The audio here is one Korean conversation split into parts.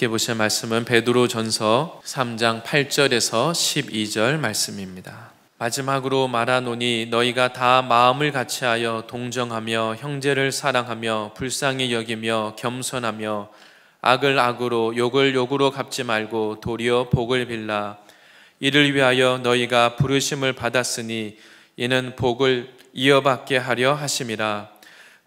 함께 보실 말씀은 베드로전서 3장 8절에서 12절 말씀입니다. 마지막으로 말하노니 너희가 다 마음을 같이하여 동정하며 형제를 사랑하며 불쌍히 여기며 겸손하며 악을 악으로 욕을 욕으로 갚지 말고 도리어 복을 빌라 이를 위하여 너희가 부르심을 받았으니 이는 복을 이어받게 하려 하심이라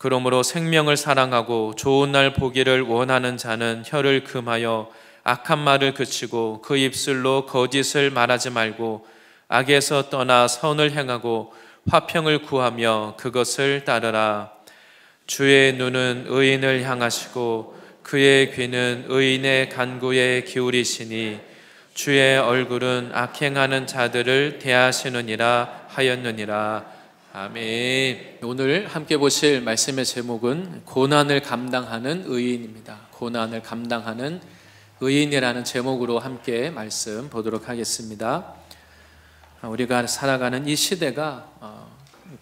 그러므로 생명을 사랑하고 좋은 날 보기를 원하는 자는 혀를 금하여 악한 말을 그치고 그 입술로 거짓을 말하지 말고 악에서 떠나 선을 행하고 화평을 구하며 그것을 따르라. 주의 눈은 의인을 향하시고 그의 귀는 의인의 간구에 기울이시니 주의 얼굴은 악행하는 자들을 대하시느니라 하였느니라. 아멘. 오늘 함께 보실 말씀의 제목은 고난을 감당하는 의인입니다. 고난을 감당하는 의인이라는 제목으로 함께 말씀 보도록 하겠습니다. 우리가 살아가는 이 시대가 어,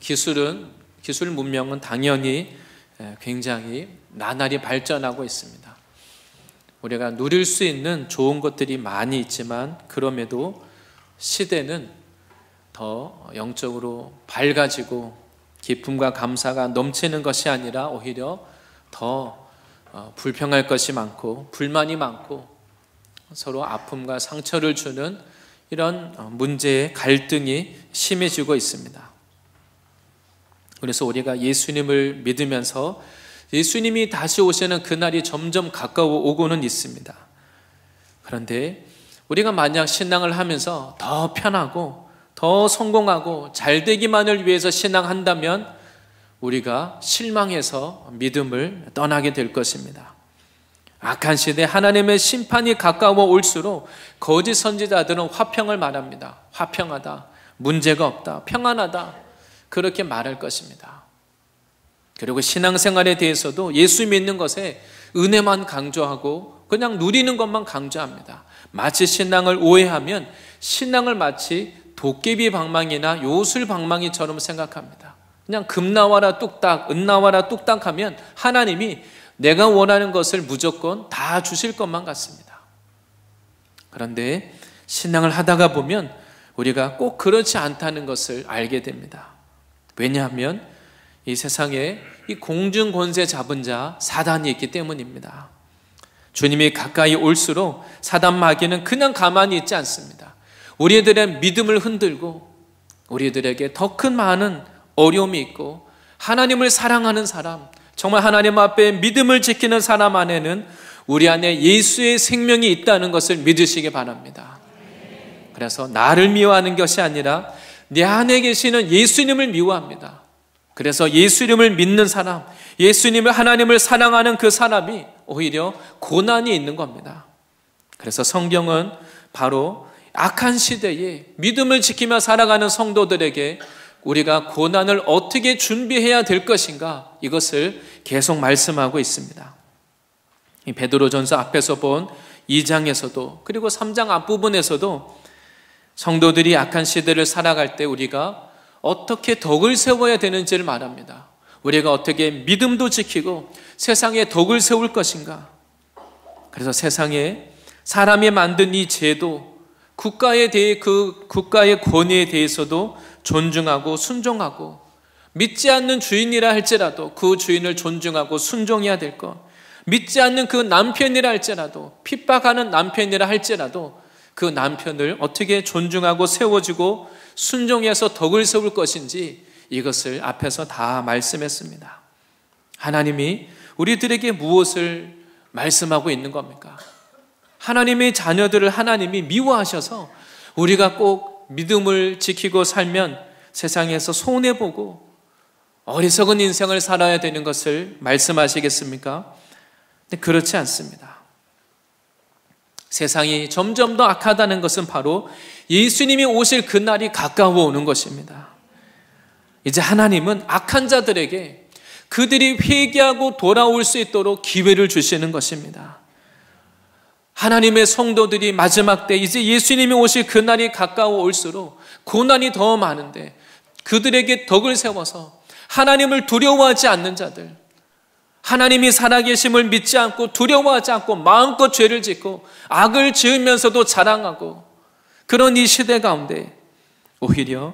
기술은 기술 문명은 당연히 굉장히 나날이 발전하고 있습니다. 우리가 누릴 수 있는 좋은 것들이 많이 있지만 그럼에도 시대는 더 영적으로 밝아지고 기쁨과 감사가 넘치는 것이 아니라 오히려 더 어, 불평할 것이 많고 불만이 많고 서로 아픔과 상처를 주는 이런 어, 문제의 갈등이 심해지고 있습니다. 그래서 우리가 예수님을 믿으면서 예수님이 다시 오시는 그날이 점점 가까워 오고는 있습니다. 그런데 우리가 만약 신앙을 하면서 더 편하고 더 성공하고 잘 되기만을 위해서 신앙한다면 우리가 실망해서 믿음을 떠나게 될 것입니다. 악한 시대 하나님의 심판이 가까워 올수록 거짓 선지자들은 화평을 말합니다. 화평하다. 문제가 없다. 평안하다. 그렇게 말할 것입니다. 그리고 신앙생활에 대해서도 예수 믿는 것에 은혜만 강조하고 그냥 누리는 것만 강조합니다. 마치 신앙을 오해하면 신앙을 마치 도깨비 방망이나 요술 방망이처럼 생각합니다. 그냥 금 나와라 뚝딱, 은 나와라 뚝딱 하면 하나님이 내가 원하는 것을 무조건 다 주실 것만 같습니다. 그런데 신앙을 하다가 보면 우리가 꼭 그렇지 않다는 것을 알게 됩니다. 왜냐하면 이 세상에 이 공중 권세 잡은 자 사단이 있기 때문입니다. 주님이 가까이 올수록 사단 마귀는 그냥 가만히 있지 않습니다. 우리들의 믿음을 흔들고 우리들에게 더 큰 많은 어려움이 있고 하나님을 사랑하는 사람, 정말 하나님 앞에 믿음을 지키는 사람 안에는 우리 안에 예수의 생명이 있다는 것을 믿으시기 바랍니다. 그래서 나를 미워하는 것이 아니라 내 안에 계시는 예수님을 미워합니다. 그래서 예수님을 믿는 사람, 예수님을 하나님을 사랑하는 그 사람이 오히려 고난이 있는 겁니다. 그래서 성경은 바로 악한 시대에 믿음을 지키며 살아가는 성도들에게 우리가 고난을 어떻게 준비해야 될 것인가 이것을 계속 말씀하고 있습니다. 베드로전서 앞에서 본 2장에서도 그리고 3장 앞부분에서도 성도들이 악한 시대를 살아갈 때 우리가 어떻게 덕을 세워야 되는지를 말합니다. 우리가 어떻게 믿음도 지키고 세상에 덕을 세울 것인가? 그래서 세상에 사람이 만든 이 제도, 국가에 대해 그 국가의 권위에 대해서도 존중하고 순종하고 믿지 않는 주인이라 할지라도 그 주인을 존중하고 순종해야 될 것. 믿지 않는 그 남편이라 할지라도 핍박하는 남편이라 할지라도 그 남편을 어떻게 존중하고 세워지고 순종해서 덕을 세울 것인지 이것을 앞에서 다 말씀했습니다. 하나님이 우리들에게 무엇을 말씀하고 있는 겁니까? 하나님의 자녀들을 하나님이 미워하셔서 우리가 꼭 믿음을 지키고 살면 세상에서 손해보고 어리석은 인생을 살아야 되는 것을 말씀하시겠습니까? 네, 그렇지 않습니다. 세상이 점점 더 악하다는 것은 바로 예수님이 오실 그날이 가까워 오는 것입니다. 이제 하나님은 악한 자들에게 그들이 회개하고 돌아올 수 있도록 기회를 주시는 것입니다. 하나님의 성도들이 마지막 때 이제 예수님이 오실 그날이 가까워 올수록 고난이 그 더 많은데 그들에게 덕을 세워서 하나님을 두려워하지 않는 자들, 하나님이 살아계심을 믿지 않고 두려워하지 않고 마음껏 죄를 짓고 악을 지으면서도 자랑하고 그런 이 시대 가운데 오히려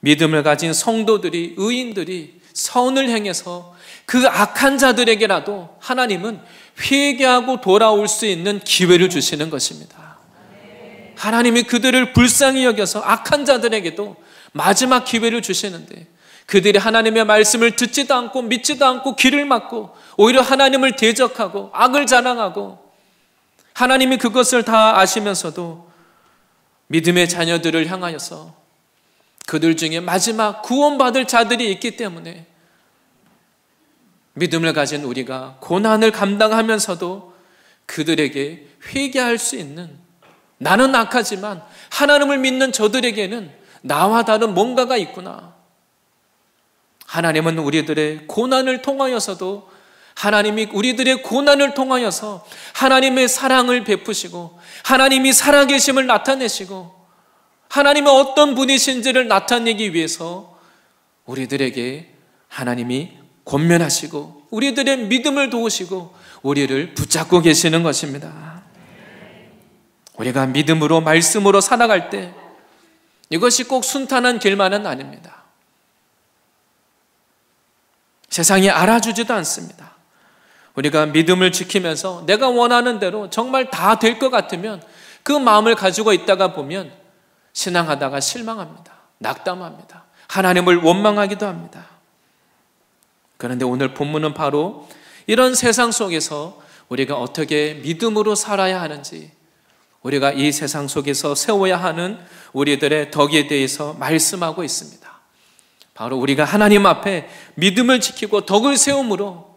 믿음을 가진 성도들이, 의인들이 선을 행해서 그 악한 자들에게라도 하나님은 회개하고 돌아올 수 있는 기회를 주시는 것입니다. 하나님이 그들을 불쌍히 여겨서 악한 자들에게도 마지막 기회를 주시는데 그들이 하나님의 말씀을 듣지도 않고 믿지도 않고 길을 막고 오히려 하나님을 대적하고 악을 자랑하고 하나님이 그것을 다 아시면서도 믿음의 자녀들을 향하여서 그들 중에 마지막 구원받을 자들이 있기 때문에 믿음을 가진 우리가 고난을 감당하면서도 그들에게 회개할 수 있는 나는 악하지만 하나님을 믿는 저들에게는 나와 다른 뭔가가 있구나. 하나님은 우리들의 고난을 통하여서도 하나님이 우리들의 고난을 통하여서 하나님의 사랑을 베푸시고 하나님이 살아계심을 나타내시고 하나님의 어떤 분이신지를 나타내기 위해서 우리들에게 하나님이 권면하시고 우리들의 믿음을 도우시고 우리를 붙잡고 계시는 것입니다. 우리가 믿음으로 말씀으로 살아갈 때 이것이 꼭 순탄한 길만은 아닙니다. 세상이 알아주지도 않습니다. 우리가 믿음을 지키면서 내가 원하는 대로 정말 다 될 것 같으면 그 마음을 가지고 있다가 보면 신앙하다가 실망합니다. 낙담합니다. 하나님을 원망하기도 합니다. 그런데 오늘 본문은 바로 이런 세상 속에서 우리가 어떻게 믿음으로 살아야 하는지, 우리가 이 세상 속에서 세워야 하는 우리들의 덕에 대해서 말씀하고 있습니다. 바로 우리가 하나님 앞에 믿음을 지키고 덕을 세움으로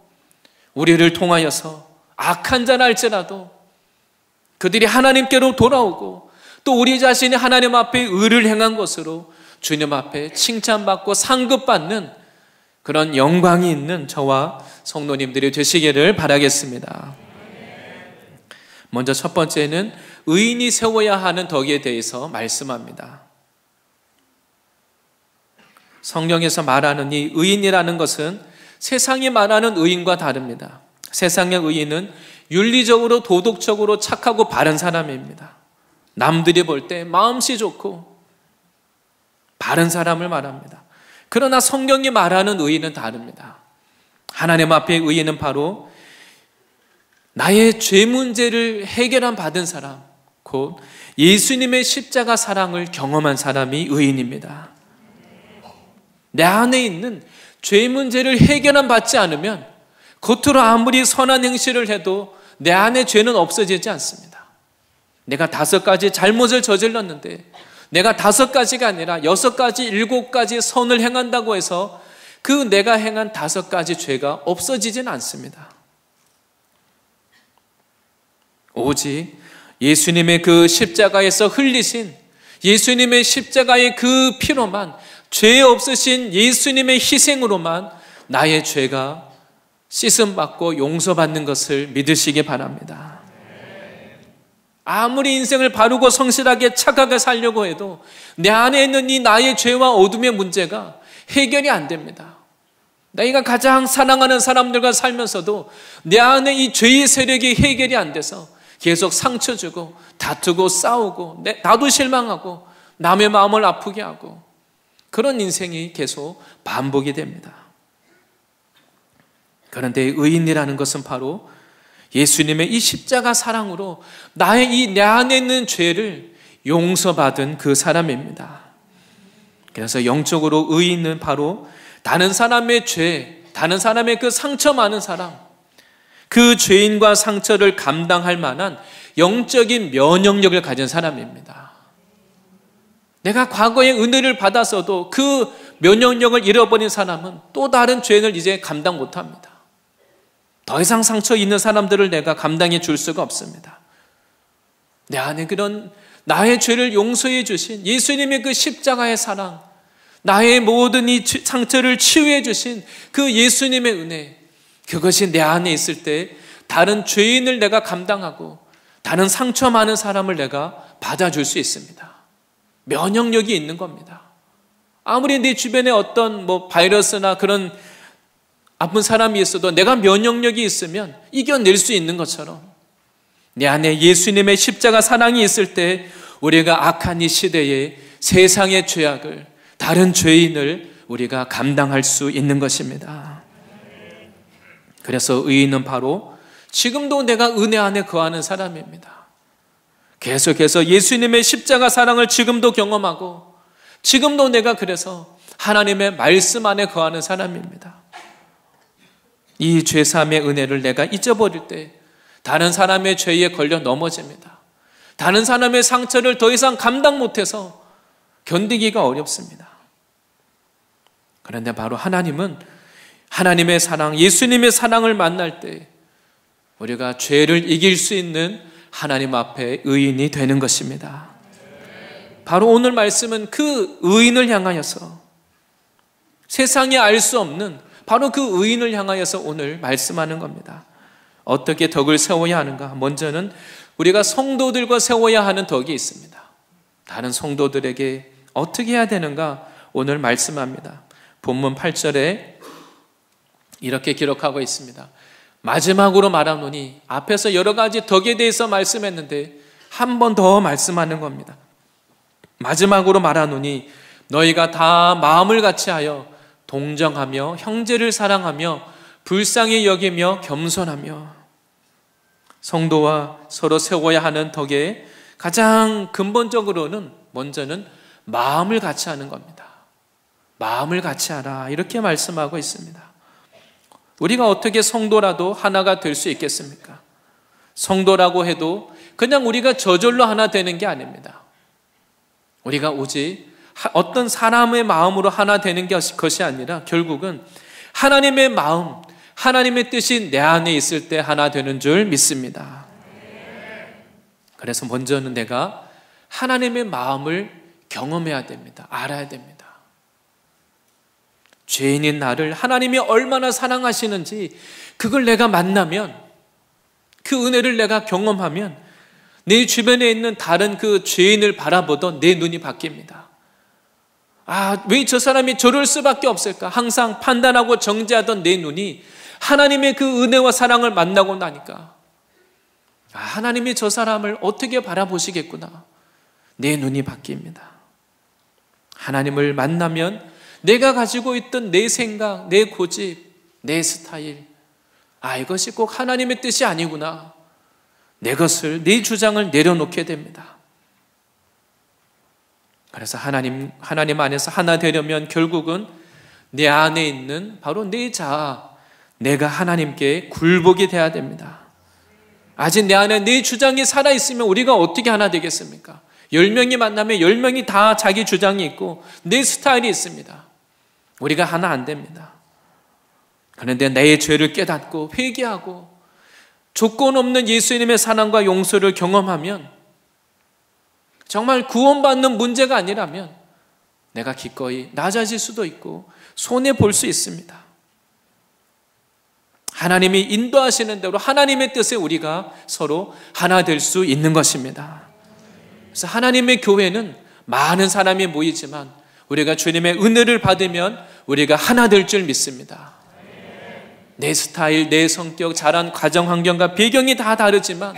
우리를 통하여서 악한 자라 할지라도 그들이 하나님께로 돌아오고 또 우리 자신이 하나님 앞에 의를 행한 것으로 주님 앞에 칭찬받고 상급받는 그런 영광이 있는 저와 성도님들이 되시기를 바라겠습니다. 먼저 첫 번째는 의인이 세워야 하는 덕에 대해서 말씀합니다. 성경에서 말하는 이 의인이라는 것은 세상이 말하는 의인과 다릅니다. 세상의 의인은 윤리적으로 도덕적으로 착하고 바른 사람입니다. 남들이 볼 때 마음씨 좋고 바른 사람을 말합니다. 그러나 성경이 말하는 의인은 다릅니다. 하나님 앞에 의인은 바로 나의 죄 문제를 해결한 받은 사람, 곧 예수님의 십자가 사랑을 경험한 사람이 의인입니다. 내 안에 있는 죄 문제를 해결한 받지 않으면 겉으로 아무리 선한 행실을 해도 내 안에 죄는 없어지지 않습니다. 내가 다섯 가지 잘못을 저질렀는데 내가 다섯 가지가 아니라 여섯 가지, 일곱 가지 선을 행한다고 해서 그 내가 행한 다섯 가지 죄가 없어지진 않습니다. 오직 예수님의 그 십자가에서 흘리신 예수님의 십자가의 그 피로만 죄 없으신 예수님의 희생으로만 나의 죄가 씻음 받고 용서받는 것을 믿으시기 바랍니다. 아무리 인생을 바르고 성실하게 착하게 살려고 해도 내 안에 있는 이 나의 죄와 어둠의 문제가 해결이 안 됩니다. 내가 가장 사랑하는 사람들과 살면서도 내 안에 이 죄의 세력이 해결이 안 돼서 계속 상처 주고 다투고 싸우고 나도 실망하고 남의 마음을 아프게 하고 그런 인생이 계속 반복이 됩니다. 그런데 의인이라는 것은 바로 예수님의 이 십자가 사랑으로 나의 이 내 안에 있는 죄를 용서받은 그 사람입니다. 그래서 영적으로 의인은 바로 다른 사람의 죄, 다른 사람의 그 상처 많은 사람, 그 죄인과 상처를 감당할 만한 영적인 면역력을 가진 사람입니다. 내가 과거에 은혜를 받았어도 그 면역력을 잃어버린 사람은 또 다른 죄인을 이제 감당 못합니다. 더 이상 상처 있는 사람들을 내가 감당해 줄 수가 없습니다. 내 안에 그런 나의 죄를 용서해 주신 예수님의 그 십자가의 사랑, 나의 모든 이 상처를 치유해 주신 그 예수님의 은혜, 그것이 내 안에 있을 때 다른 죄인을 내가 감당하고 다른 상처 많은 사람을 내가 받아줄 수 있습니다. 면역력이 있는 겁니다. 아무리 네 주변에 어떤 뭐 바이러스나 그런 아픈 사람이 있어도 내가 면역력이 있으면 이겨낼 수 있는 것처럼 내 안에 예수님의 십자가 사랑이 있을 때 우리가 악한 이 시대에 세상의 죄악을 다른 죄인을 우리가 감당할 수 있는 것입니다. 그래서 의인은 바로 지금도 내가 은혜 안에 거하는 사람입니다. 계속해서 예수님의 십자가 사랑을 지금도 경험하고 지금도 내가 그래서 하나님의 말씀 안에 거하는 사람입니다. 이 죄삼의 은혜를 내가 잊어버릴 때 다른 사람의 죄에 걸려 넘어집니다. 다른 사람의 상처를 더 이상 감당 못해서 견디기가 어렵습니다. 그런데 바로 하나님은 하나님의 사랑, 예수님의 사랑을 만날 때 우리가 죄를 이길 수 있는 하나님 앞에 의인이 되는 것입니다. 바로 오늘 말씀은 그 의인을 향하여서 세상이 알 수 없는 바로 그 의인을 향하여서 오늘 말씀하는 겁니다. 어떻게 덕을 세워야 하는가? 먼저는 우리가 성도들과 세워야 하는 덕이 있습니다. 다른 성도들에게 어떻게 해야 되는가? 오늘 말씀합니다. 본문 8절에 이렇게 기록하고 있습니다. 마지막으로 말하노니 앞에서 여러 가지 덕에 대해서 말씀했는데 한 번 더 말씀하는 겁니다. 마지막으로 말하노니 너희가 다 마음을 같이 하여 동정하며 형제를 사랑하며 불쌍히 여기며 겸손하며 성도와 서로 세워야 하는 덕에 가장 근본적으로는 먼저는 마음을 같이 하는 겁니다. 마음을 같이 하라 이렇게 말씀하고 있습니다. 우리가 어떻게 성도라도 하나가 될 수 있겠습니까? 성도라고 해도 그냥 우리가 저절로 하나 되는 게 아닙니다. 우리가 오직 어떤 사람의 마음으로 하나 되는 것이 아니라 결국은 하나님의 마음, 하나님의 뜻이 내 안에 있을 때 하나 되는 줄 믿습니다. 그래서 먼저는 내가 하나님의 마음을 경험해야 됩니다. 알아야 됩니다. 죄인인 나를 하나님이 얼마나 사랑하시는지 그걸 내가 만나면 그 은혜를 내가 경험하면 내 주변에 있는 다른 그 죄인을 바라보던 내 눈이 바뀝니다. 아, 왜 저 사람이 저럴 수밖에 없을까? 항상 판단하고 정죄하던 내 눈이 하나님의 그 은혜와 사랑을 만나고 나니까 아, 하나님이 저 사람을 어떻게 바라보시겠구나. 내 눈이 바뀝니다. 하나님을 만나면 내가 가지고 있던 내 생각, 내 고집, 내 스타일, 아, 이것이 꼭 하나님의 뜻이 아니구나. 내 것을, 내 주장을 내려놓게 됩니다. 그래서 하나님 하나님 안에서 하나 되려면 결국은 내 안에 있는 바로 내 자아 내가 하나님께 굴복이 돼야 됩니다. 아직 내 안에 내 주장이 살아 있으면 우리가 어떻게 하나 되겠습니까? 1명이 만나면 1명이다 자기 주장이 있고 내 스타일이 있습니다. 우리가 하나 안 됩니다. 그런데 내 죄를 깨닫고 회개하고 조건 없는 예수님의 사랑과 용서를 경험하면 정말 구원받는 문제가 아니라면 내가 기꺼이 낮아질 수도 있고 손해 볼 수 있습니다. 하나님이 인도하시는 대로 하나님의 뜻에 우리가 서로 하나 될 수 있는 것입니다. 그래서 하나님의 교회는 많은 사람이 모이지만 우리가 주님의 은혜를 받으면 우리가 하나 될 줄 믿습니다. 내 스타일, 내 성격, 자란 과정 환경과 배경이 다 다르지만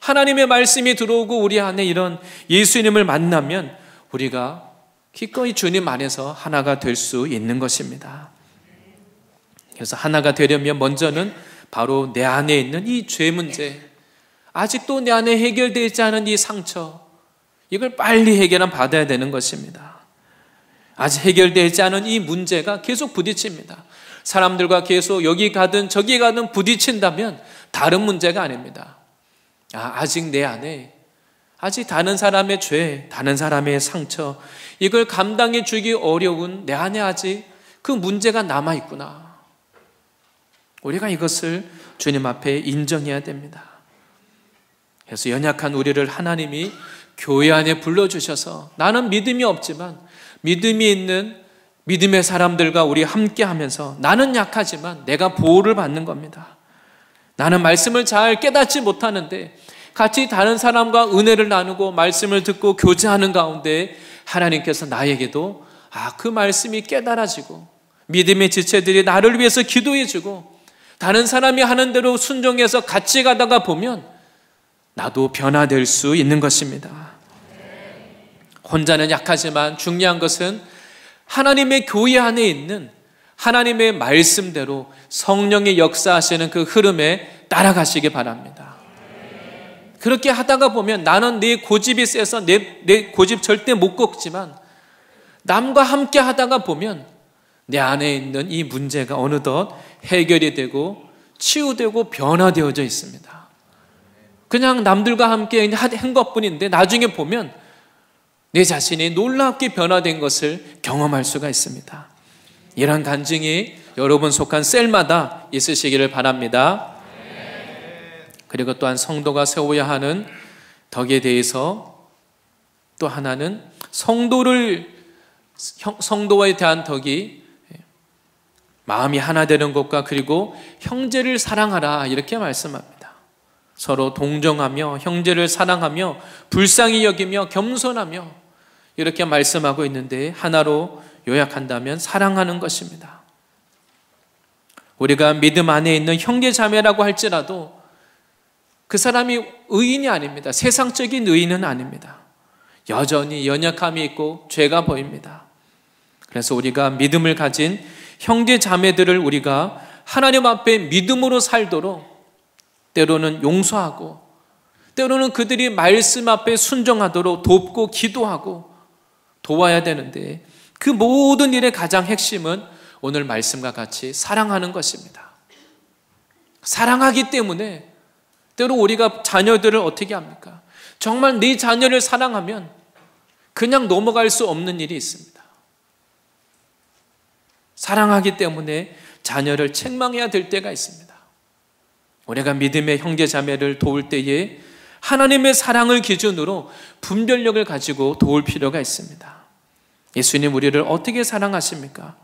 하나님의 말씀이 들어오고 우리 안에 이런 예수님을 만나면 우리가 기꺼이 주님 안에서 하나가 될 수 있는 것입니다. 그래서 하나가 되려면 먼저는 바로 내 안에 있는 이 죄 문제, 아직도 내 안에 해결되지 않은 이 상처, 이걸 빨리 해결한 받아야 되는 것입니다. 아직 해결되지 않은 이 문제가 계속 부딪힙니다. 사람들과 계속 여기 가든 저기 가든 부딪힌다면 다른 문제가 아닙니다. 아, 아직 내 안에 아직 다른 사람의 죄, 다른 사람의 상처, 이걸 감당해 주기 어려운 내 안에 아직 그 문제가 남아 있구나. 우리가 이것을 주님 앞에 인정해야 됩니다. 그래서 연약한 우리를 하나님이 교회 안에 불러주셔서 나는 믿음이 없지만 믿음이 있는 믿음의 사람들과 우리 함께 하면서 나는 약하지만 내가 보호를 받는 겁니다. 나는 말씀을 잘 깨닫지 못하는데 같이 다른 사람과 은혜를 나누고 말씀을 듣고 교제하는 가운데 하나님께서 나에게도 아, 그 말씀이 깨달아지고 믿음의 지체들이 나를 위해서 기도해주고 다른 사람이 하는 대로 순종해서 같이 가다가 보면 나도 변화될 수 있는 것입니다. 혼자는 약하지만 중요한 것은 하나님의 교회 안에 있는 하나님의 말씀대로 성령이 역사하시는 그 흐름에 따라가시기 바랍니다. 그렇게 하다가 보면 나는 내 네 고집이 세서 내, 내 고집 절대 못 꺾지만 남과 함께 하다가 보면 내 안에 있는 이 문제가 어느덧 해결이 되고 치유되고 변화되어져 있습니다. 그냥 남들과 함께 한 것뿐인데 나중에 보면 내 자신이 놀랍게 변화된 것을 경험할 수가 있습니다. 이러한 간증이 여러분 속한 셀마다 있으시기를 바랍니다. 그리고 또한 성도가 세워야 하는 덕에 대해서 또 하나는 성도를 성도와에 대한 덕이 마음이 하나 되는 것과 그리고 형제를 사랑하라 이렇게 말씀합니다. 서로 동정하며 형제를 사랑하며 불쌍히 여기며 겸손하며 이렇게 말씀하고 있는데 하나로 요약한다면 사랑하는 것입니다. 우리가 믿음 안에 있는 형제 자매라고 할지라도 그 사람이 의인이 아닙니다. 세상적인 의인은 아닙니다. 여전히 연약함이 있고 죄가 보입니다. 그래서 우리가 믿음을 가진 형제 자매들을 우리가 하나님 앞에 믿음으로 살도록 때로는 용서하고 때로는 그들이 말씀 앞에 순종하도록 돕고 기도하고 도와야 되는데 그 모든 일의 가장 핵심은 오늘 말씀과 같이 사랑하는 것입니다. 사랑하기 때문에 때로 우리가 자녀들을 어떻게 합니까? 정말 네 자녀를 사랑하면 그냥 넘어갈 수 없는 일이 있습니다. 사랑하기 때문에 자녀를 책망해야 될 때가 있습니다. 우리가 믿음의 형제 자매를 도울 때에 하나님의 사랑을 기준으로 분별력을 가지고 도울 필요가 있습니다. 예수님 우리를 어떻게 사랑하십니까?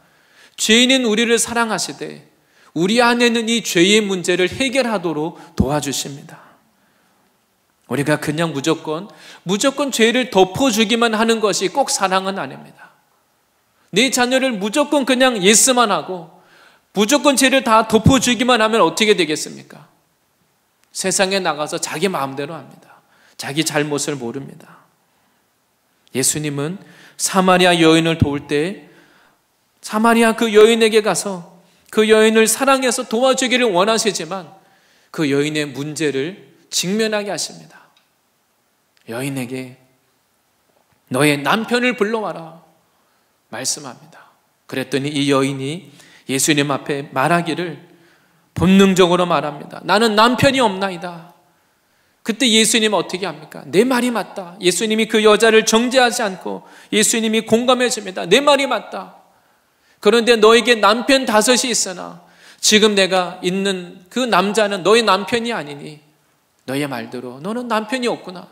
죄인인 우리를 사랑하시되 우리 안에 는이 죄의 문제를 해결하도록 도와주십니다. 우리가 그냥 무조건 무조건 죄를 덮어주기만 하는 것이 꼭 사랑은 아닙니다. 내 자녀를 무조건 그냥 예스만 하고 무조건 죄를 다 덮어주기만 하면 어떻게 되겠습니까? 세상에 나가서 자기 마음대로 합니다. 자기 잘못을 모릅니다. 예수님은 사마리아 여인을 도울 때 사마리아 그 여인에게 가서 그 여인을 사랑해서 도와주기를 원하시지만 그 여인의 문제를 직면하게 하십니다. 여인에게 너의 남편을 불러와라 말씀합니다. 그랬더니 이 여인이 예수님 앞에 말하기를 본능적으로 말합니다. 나는 남편이 없나이다. 그때 예수님은 어떻게 합니까? 내 말이 맞다. 예수님이 그 여자를 정죄하지 않고 예수님이 공감해 줍니다. 내 말이 맞다. 그런데 너에게 남편 다섯이 있으나 지금 내가 있는 그 남자는 너의 남편이 아니니 너의 말대로 너는 남편이 없구나.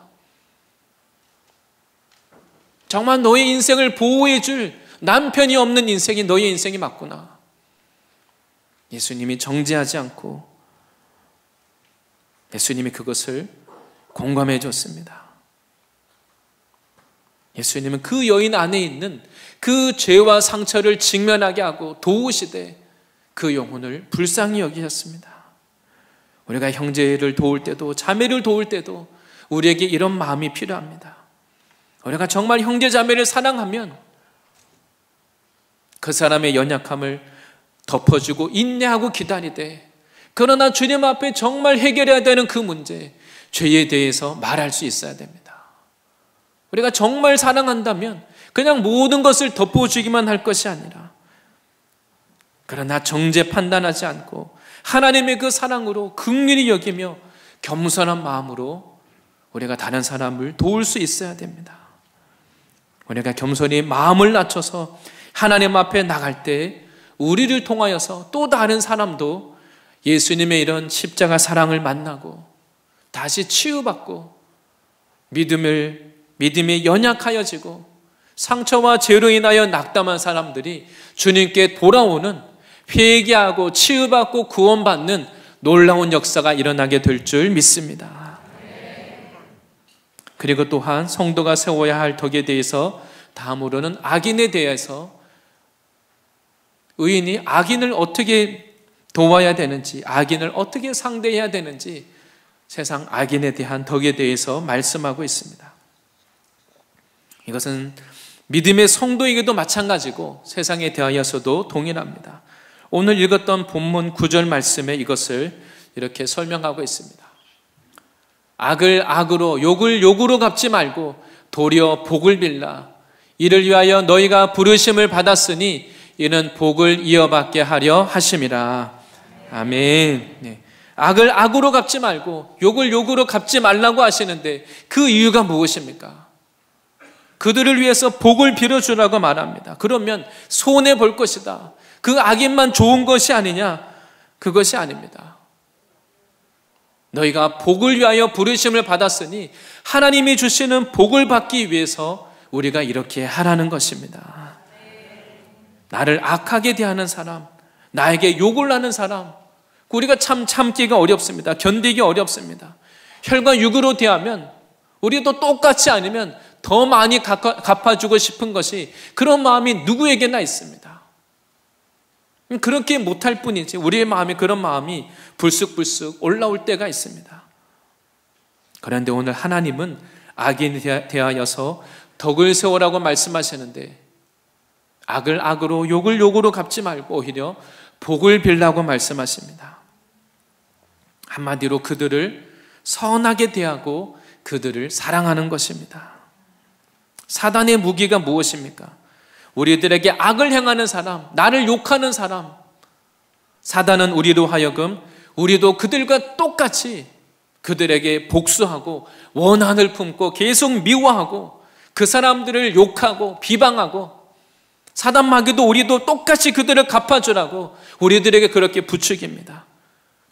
정말 너의 인생을 보호해 줄 남편이 없는 인생이 너의 인생이 맞구나. 예수님이 정죄하지 않고 예수님이 그것을 공감해 줬습니다. 예수님은 그 여인 안에 있는 그 죄와 상처를 직면하게 하고 도우시되 그 영혼을 불쌍히 여기셨습니다. 우리가 형제를 도울 때도 자매를 도울 때도 우리에게 이런 마음이 필요합니다. 우리가 정말 형제 자매를 사랑하면 그 사람의 연약함을 덮어주고 인내하고 기다리되 그러나 주님 앞에 정말 해결해야 되는 그 문제 죄에 대해서 말할 수 있어야 됩니다. 우리가 정말 사랑한다면 그냥 모든 것을 덮어주기만 할 것이 아니라 그러나 정제 판단하지 않고 하나님의 그 사랑으로 긍휼히 여기며 겸손한 마음으로 우리가 다른 사람을 도울 수 있어야 됩니다. 우리가 겸손히 마음을 낮춰서 하나님 앞에 나갈 때 우리를 통하여서 또 다른 사람도 예수님의 이런 십자가 사랑을 만나고 다시 치유받고 믿음을 믿음이 연약하여지고 상처와 죄로 인하여 낙담한 사람들이 주님께 돌아오는 회개하고 치유받고 구원받는 놀라운 역사가 일어나게 될 줄 믿습니다. 그리고 또한 성도가 세워야 할 덕에 대해서 다음으로는 악인에 대해서 의인이 악인을 어떻게 도와야 되는지, 악인을 어떻게 상대해야 되는지 세상 악인에 대한 덕에 대해서 말씀하고 있습니다. 이것은 믿음의 성도에게도 마찬가지고 세상에 대하여서도 동일합니다. 오늘 읽었던 본문 9절 말씀에 이것을 이렇게 설명하고 있습니다. 악을 악으로, 욕을 욕으로 갚지 말고 도리어 복을 빌라. 이를 위하여 너희가 부르심을 받았으니 이는 복을 이어받게 하려 하심이라. 아멘. 네. 악을 악으로 갚지 말고 욕을 욕으로 갚지 말라고 하시는데 그 이유가 무엇입니까? 그들을 위해서 복을 빌어주라고 말합니다. 그러면 손해 볼 것이다. 그 악인만 좋은 것이 아니냐? 그것이 아닙니다. 너희가 복을 위하여 부르심을 받았으니 하나님이 주시는 복을 받기 위해서 우리가 이렇게 하라는 것입니다. 나를 악하게 대하는 사람, 나에게 욕을 하는 사람, 우리가 참 참기가 어렵습니다. 견디기 어렵습니다. 혈관 육으로 대하면 우리도 똑같이 아니면 더 많이 갚아주고 싶은 것이 그런 마음이 누구에게나 있습니다. 음, 그렇게 못할 뿐이지 우리의 마음에 그런 마음이 불쑥불쑥 올라올 때가 있습니다. 그런데 오늘 하나님은 악인에 대하여서 덕을 세우라고 말씀하시는데 악을 악으로 욕을 욕으로 갚지 말고 오히려 복을 빌라고 말씀하십니다. 한마디로 그들을 선하게 대하고 그들을 사랑하는 것입니다. 사단의 무기가 무엇입니까? 우리들에게 악을 행하는 사람, 나를 욕하는 사람. 사단은 우리로 하여금 우리도 그들과 똑같이 그들에게 복수하고 원한을 품고 계속 미워하고 그 사람들을 욕하고 비방하고 사단 마귀도 우리도 똑같이 그들을 갚아주라고 우리들에게 그렇게 부추깁니다.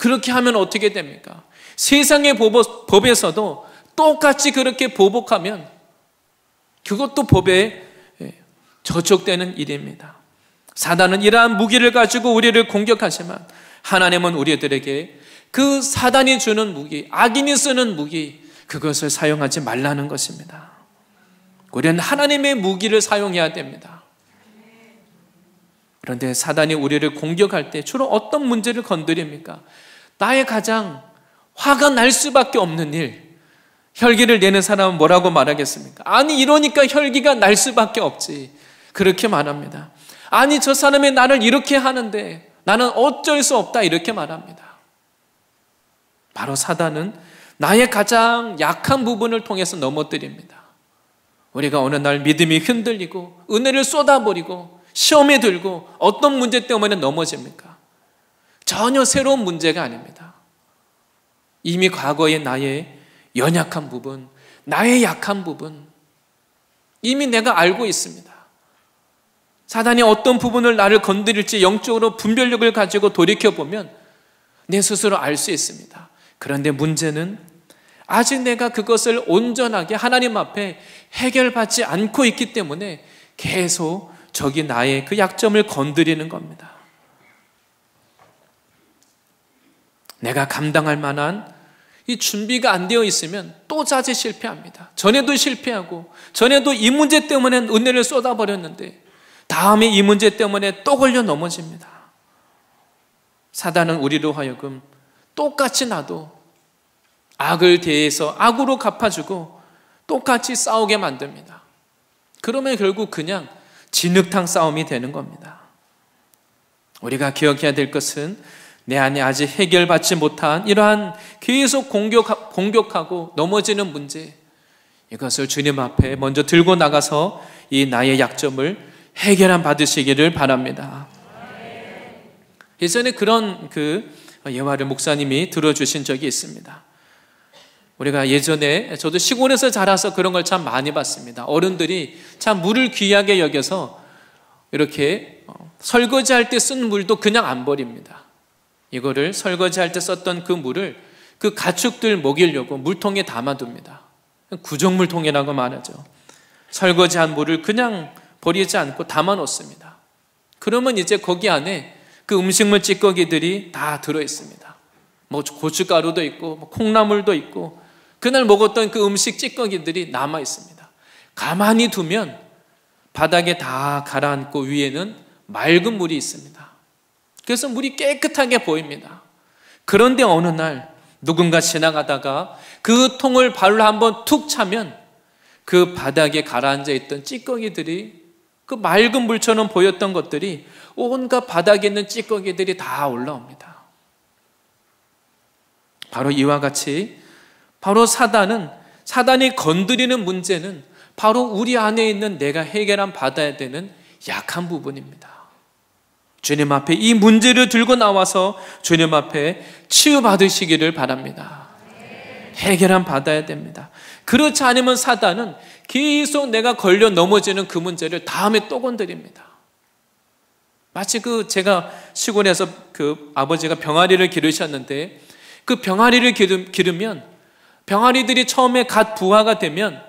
그렇게 하면 어떻게 됩니까? 세상의 법에서도 똑같이 그렇게 보복하면 그것도 법에 예, 저촉되는 일입니다. 사단은 이러한 무기를 가지고 우리를 공격하지만 하나님은 우리들에게 그 사단이 주는 무기, 악인이 쓰는 무기, 그것을 사용하지 말라는 것입니다. 우리는 하나님의 무기를 사용해야 됩니다. 그런데 사단이 우리를 공격할 때 주로 어떤 문제를 건드립니까? 나의 가장 화가 날 수밖에 없는 일, 혈기를 내는 사람은 뭐라고 말하겠습니까? 아니, 이러니까 혈기가 날 수밖에 없지. 그렇게 말합니다. 아니, 저 사람이 나를 이렇게 하는데 나는 어쩔 수 없다. 이렇게 말합니다. 바로 사단은 나의 가장 약한 부분을 통해서 넘어뜨립니다. 우리가 어느 날 믿음이 흔들리고, 은혜를 쏟아버리고, 시험에 들고, 어떤 문제 때문에 넘어집니까? 전혀 새로운 문제가 아닙니다. 이미 과거의 나의 연약한 부분, 나의 약한 부분, 이미 내가 알고 있습니다. 사단이 어떤 부분을 나를 건드릴지 영적으로 분별력을 가지고 돌이켜보면 내 스스로 알 수 있습니다. 그런데 문제는 아직 내가 그것을 온전하게 하나님 앞에 해결받지 않고 있기 때문에 계속 적이 나의 그 약점을 건드리는 겁니다. 내가 감당할 만한 이 준비가 안 되어 있으면 또 자제 실패합니다. 전에도 실패하고 전에도 이 문제 때문에 은혜를 쏟아버렸는데 다음에 이 문제 때문에 또 걸려 넘어집니다. 사단은 우리로 하여금 똑같이 나도 악을 대해서 악으로 갚아주고 똑같이 싸우게 만듭니다. 그러면 결국 그냥 진흙탕 싸움이 되는 겁니다. 우리가 기억해야 될 것은 내 안에 아직 해결받지 못한 이러한 계속 공격, 공격하고 넘어지는 문제 이것을 주님 앞에 먼저 들고 나가서 이 나의 약점을 해결함 받으시기를 바랍니다. 예전에 그런 그 예화를 목사님이 들어주신 적이 있습니다. 우리가 예전에 저도 시골에서 자라서 그런 걸 참 많이 봤습니다. 어른들이 참 물을 귀하게 여겨서 이렇게 어, 설거지할 때 쓴 물도 그냥 안 버립니다. 이거를 설거지할 때 썼던 그 물을 그 가축들 먹이려고 물통에 담아둡니다. 구정물통이라고 말하죠. 설거지한 물을 그냥 버리지 않고 담아놓습니다. 그러면 이제 거기 안에 그 음식물 찌꺼기들이 다 들어있습니다. 뭐 고춧가루도 있고 뭐 콩나물도 있고 그날 먹었던 그 음식 찌꺼기들이 남아있습니다. 가만히 두면 바닥에 다 가라앉고 위에는 맑은 물이 있습니다. 그래서 물이 깨끗하게 보입니다. 그런데 어느 날 누군가 지나가다가 그 통을 발로 한번 툭 차면 그 바닥에 가라앉아 있던 찌꺼기들이 그 맑은 물처럼 보였던 것들이 온갖 바닥에 있는 찌꺼기들이 다 올라옵니다. 바로 이와 같이 바로 사단은 사단이 건드리는 문제는 바로 우리 안에 있는 내가 해결한 받아야 되는 약한 부분입니다. 주님 앞에 이 문제를 들고 나와서 주님 앞에 치유받으시기를 바랍니다. 해결함 받아야 됩니다. 그렇지 않으면 사단은 계속 내가 걸려 넘어지는 그 문제를 다음에 또 건드립니다. 마치 그 제가 시골에서 그 아버지가 병아리를 기르셨는데 그 병아리를 기르, 면 병아리들이 처음에 갓 부화가 되면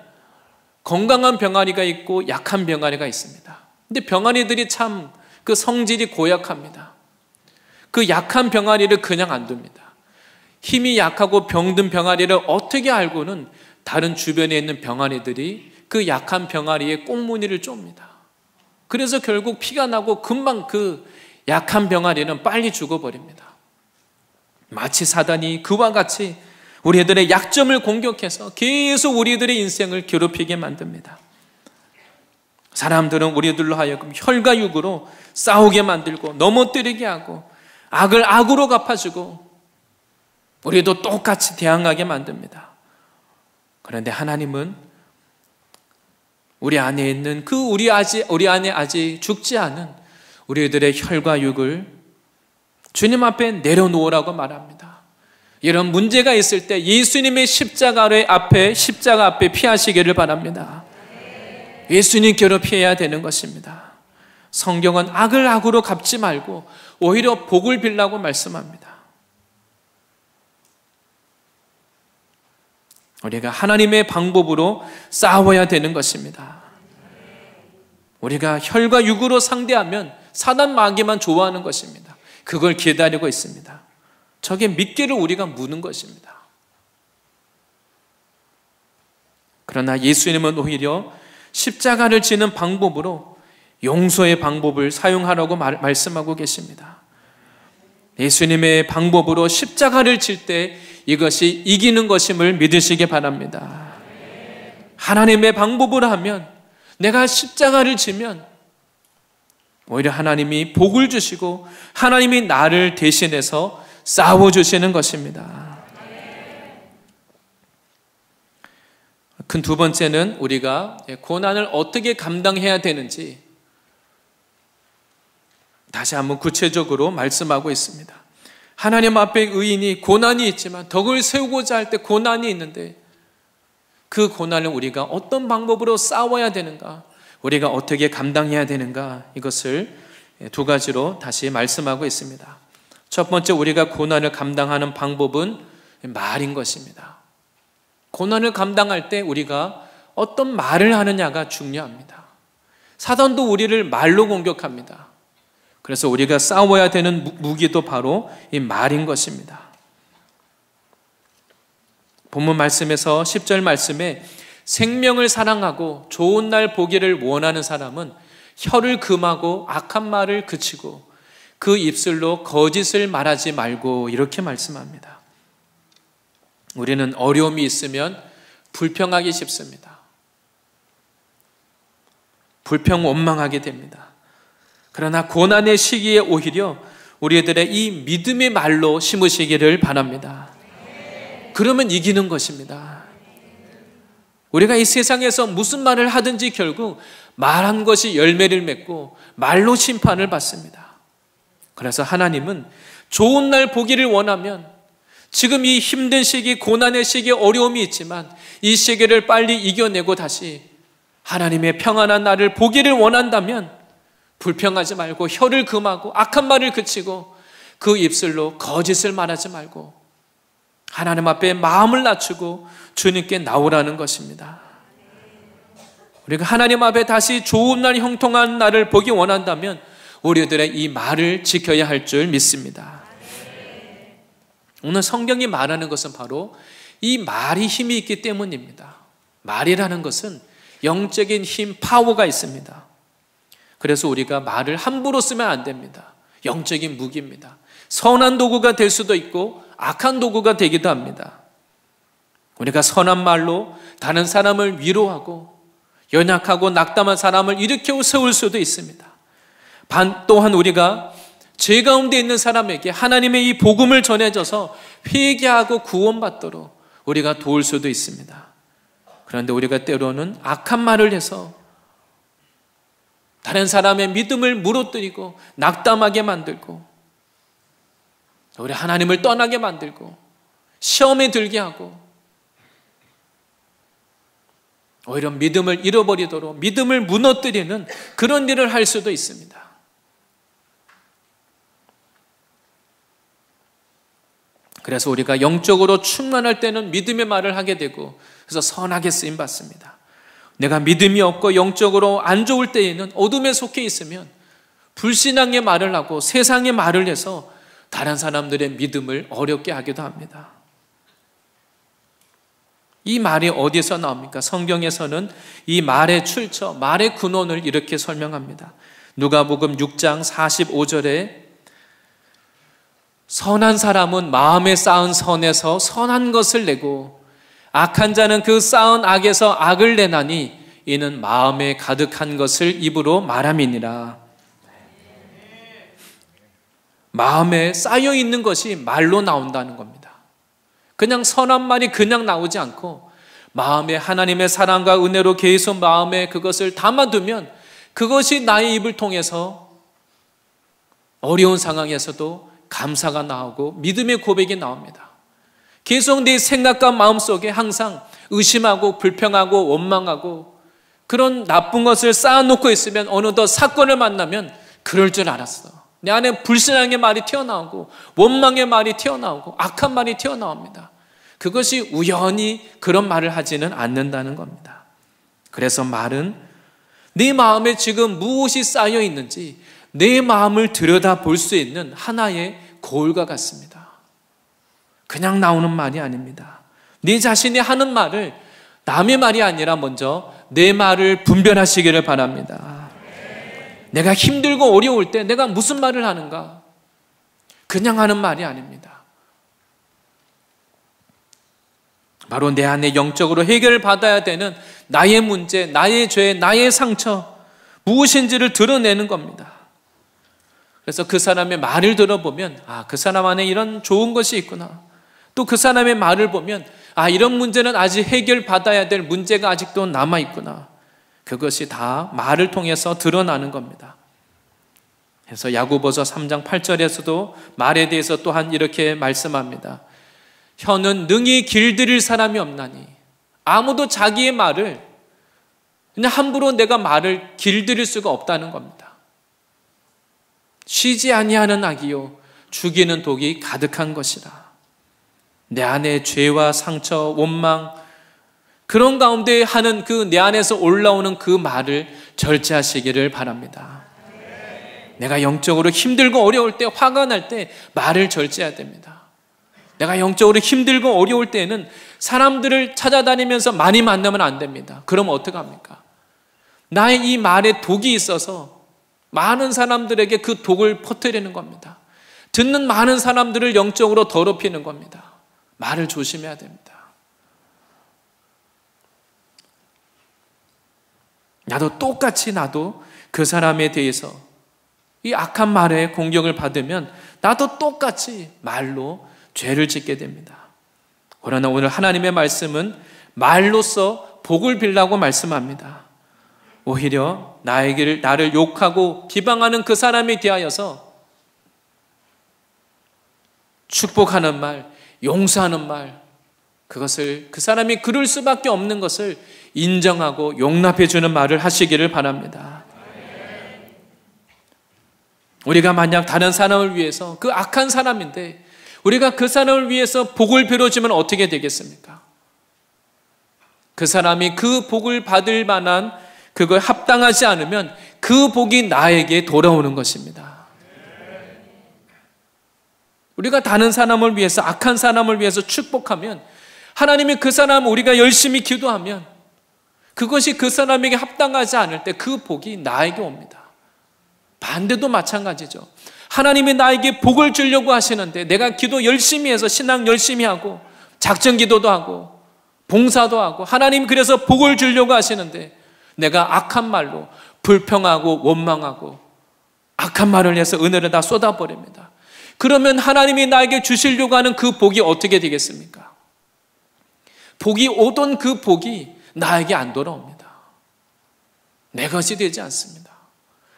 건강한 병아리가 있고 약한 병아리가 있습니다. 근데 병아리들이 참그 성질이 고약합니다. 그 약한 병아리를 그냥 안 둡니다. 힘이 약하고 병든 병아리를 어떻게 알고는 다른 주변에 있는 병아리들이 그 약한 병아리의 꽁무니를 쫍니다. 그래서 결국 피가 나고 금방 그 약한 병아리는 빨리 죽어버립니다. 마치 사단이 그와 같이 우리들의 약점을 공격해서 계속 우리들의 인생을 괴롭히게 만듭니다. 사람들은 우리들로 하여금 혈과 육으로 싸우게 만들고 넘어뜨리게 하고 악을 악으로 갚아주고 우리도 똑같이 대항하게 만듭니다. 그런데 하나님은 우리 안에 있는 그 우리 아직 우리 안에 아직 죽지 않은 우리들의 혈과 육을 주님 앞에 내려놓으라고 말합니다. 이런 문제가 있을 때 예수님의 십자가 앞에 십자가 앞에 피하시기를 바랍니다. 예수님께로 피해야 되는 것입니다. 성경은 악을 악으로 갚지 말고 오히려 복을 빌라고 말씀합니다. 우리가 하나님의 방법으로 싸워야 되는 것입니다. 우리가 혈과 육으로 상대하면 사단 마귀만 좋아하는 것입니다. 그걸 기다리고 있습니다. 저게 믿기를 우리가 무는 것입니다. 그러나 예수님은 오히려 십자가를 지는 방법으로 용서의 방법을 사용하라고 말, 말씀하고 계십니다. 예수님의 방법으로 십자가를 질때 이것이 이기는 것임을 믿으시기 바랍니다. 하나님의 방법으로 하면 내가 십자가를 지면 오히려 하나님이 복을 주시고 하나님이 나를 대신해서 싸워주시는 것입니다. 큰두 그 번째는 우리가 고난을 어떻게 감당해야 되는지 다시 한번 구체적으로 말씀하고 있습니다. 하나님 앞에 의인이 고난이 있지만 덕을 세우고자 할 때 고난이 있는데 그 고난을 우리가 어떤 방법으로 싸워야 되는가, 우리가 어떻게 감당해야 되는가 이것을 두 가지로 다시 말씀하고 있습니다. 첫 번째 우리가 고난을 감당하는 방법은 말인 것입니다. 고난을 감당할 때 우리가 어떤 말을 하느냐가 중요합니다. 사단도 우리를 말로 공격합니다. 그래서 우리가 싸워야 되는 무기도 바로 이 말인 것입니다. 본문 말씀에서 10절 말씀에 생명을 사랑하고 좋은 날 보기를 원하는 사람은 혀를 금하고 악한 말을 그치고 그 입술로 거짓을 말하지 말고 이렇게 말씀합니다. 우리는 어려움이 있으면 불평하기 쉽습니다. 불평 원망하게 됩니다. 그러나 고난의 시기에 오히려 우리들의 이 믿음의 말로 심으시기를 바랍니다. 그러면 이기는 것입니다. 우리가 이 세상에서 무슨 말을 하든지 결국 말한 것이 열매를 맺고 말로 심판을 받습니다. 그래서 하나님은 좋은 날 보기를 원하면 지금 이 힘든 시기, 고난의 시기, 어려움이 있지만 이 시기를 빨리 이겨내고 다시 하나님의 평안한 날을 보기를 원한다면 불평하지 말고 혀를 금하고 악한 말을 그치고 그 입술로 거짓을 말하지 말고 하나님 앞에 마음을 낮추고 주님께 나오라는 것입니다. 우리가 하나님 앞에 다시 좋은 날 형통한 날을 보기 원한다면 우리들의 이 말을 지켜야 할 줄 믿습니다. 오늘 성경이 말하는 것은 바로 이 말이 힘이 있기 때문입니다. 말이라는 것은 영적인 힘, 파워가 있습니다. 그래서 우리가 말을 함부로 쓰면 안 됩니다. 영적인 무기입니다. 선한 도구가 될 수도 있고 악한 도구가 되기도 합니다. 우리가 선한 말로 다른 사람을 위로하고 연약하고 낙담한 사람을 일으켜 세울 수도 있습니다. 반 또한 우리가 죄 가운데 있는 사람에게 하나님의 이 복음을 전해줘서 회개하고 구원받도록 우리가 도울 수도 있습니다. 그런데 우리가 때로는 악한 말을 해서 다른 사람의 믿음을 무너뜨리고 낙담하게 만들고 우리 하나님을 떠나게 만들고 시험에 들게 하고 오히려 믿음을 잃어버리도록 믿음을 무너뜨리는 그런 일을 할 수도 있습니다. 그래서 우리가 영적으로 충만할 때는 믿음의 말을 하게 되고 그래서 선하게 쓰임 받습니다. 내가 믿음이 없고 영적으로 안 좋을 때에는 어둠에 속해 있으면 불신앙의 말을 하고 세상의 말을 해서 다른 사람들의 믿음을 어렵게 하기도 합니다. 이 말이 어디서 나옵니까? 성경에서는 이 말의 출처, 말의 근원을 이렇게 설명합니다. 누가복음 6장 45절에 선한 사람은 마음에 쌓은 선에서 선한 것을 내고 악한 자는 그 쌓은 악에서 악을 내나니 이는 마음에 가득한 것을 입으로 말함이니라. 마음에 쌓여 있는 것이 말로 나온다는 겁니다. 그냥 선한 말이 그냥 나오지 않고 마음에 하나님의 사랑과 은혜로 계속 마음에 그것을 담아두면 그것이 나의 입을 통해서 어려운 상황에서도 감사가 나오고 믿음의 고백이 나옵니다. 계속 내 네 생각과 마음 속에 항상 의심하고 불평하고 원망하고 그런 나쁜 것을 쌓아놓고 있으면 어느덧 사건을 만나면 그럴 줄 알았어. 내 안에 불신앙의 말이 튀어나오고 원망의 말이 튀어나오고 악한 말이 튀어나옵니다. 그것이 우연히 그런 말을 하지는 않는다는 겁니다. 그래서 말은 내 네 마음에 지금 무엇이 쌓여 있는지 내 마음을 들여다 볼 수 있는 하나의 거울과 같습니다. 그냥 나오는 말이 아닙니다. 네 자신이 하는 말을 남의 말이 아니라 먼저 내 말을 분별하시기를 바랍니다. 내가 힘들고 어려울 때 내가 무슨 말을 하는가? 그냥 하는 말이 아닙니다. 바로 내 안에 영적으로 해결을 받아야 되는 나의 문제, 나의 죄, 나의 상처, 무엇인지를 드러내는 겁니다. 그래서 그 사람의 말을 들어보면 아, 그 사람 안에 이런 좋은 것이 있구나. 또 그 사람의 말을 보면 아, 이런 문제는 아직 해결받아야 될 문제가 아직도 남아 있구나. 그것이 다 말을 통해서 드러나는 겁니다. 그래서 야구보서 3장 8절에서도 말에 대해서 또한 이렇게 말씀합니다. 혀는 능히 길들일 사람이 없나니 아무도 자기의 말을 그냥 함부로 내가 말을 길들일 수가 없다는 겁니다. 쉬지 아니하는 악이요 죽이는 독이 가득한 것이라. 내 안에 죄와 상처, 원망 그런 가운데 하는 그 내 안에서 올라오는 그 말을 절제하시기를 바랍니다. 내가 영적으로 힘들고 어려울 때 화가 날 때 말을 절제해야 됩니다. 내가 영적으로 힘들고 어려울 때는 사람들을 찾아다니면서 많이 만나면 안 됩니다. 그럼 어떡합니까? 나의 이 말에 독이 있어서 많은 사람들에게 그 독을 퍼뜨리는 겁니다. 듣는 많은 사람들을 영적으로 더럽히는 겁니다. 말을 조심해야 됩니다. 나도 똑같이 나도 그 사람에 대해서 이 악한 말에 공격을 받으면 나도 똑같이 말로 죄를 짓게 됩니다. 그러나 오늘 하나님의 말씀은 말로써 복을 빌라고 말씀합니다. 오히려 나에게 나를 욕하고 비방하는 그 사람에 대하여서 축복하는 말, 용서하는 말, 그것을 그 사람이 그럴 수밖에 없는 것을 인정하고 용납해 주는 말을 하시기를 바랍니다. 우리가 만약 다른 사람을 위해서 그 악한 사람인데 우리가 그 사람을 위해서 복을 빌어주면 어떻게 되겠습니까? 그 사람이 그 복을 받을 만한 그걸 합당하지 않으면 그 복이 나에게 돌아오는 것입니다. 우리가 다른 사람을 위해서 악한 사람을 위해서 축복하면 하나님이 그 사람 우리가 열심히 기도하면 그것이 그 사람에게 합당하지 않을 때 그 복이 나에게 옵니다. 반대도 마찬가지죠. 하나님이 나에게 복을 주려고 하시는데 내가 기도 열심히 해서 신앙 열심히 하고 작전 기도도 하고 봉사도 하고 하나님 그래서 복을 주려고 하시는데 내가 악한 말로 불평하고 원망하고 악한 말을 해서 은혜를 다 쏟아버립니다. 그러면 하나님이 나에게 주시려고 하는 그 복이 어떻게 되겠습니까? 복이 오던 그 복이 나에게 안 돌아옵니다. 내 것이 되지 않습니다.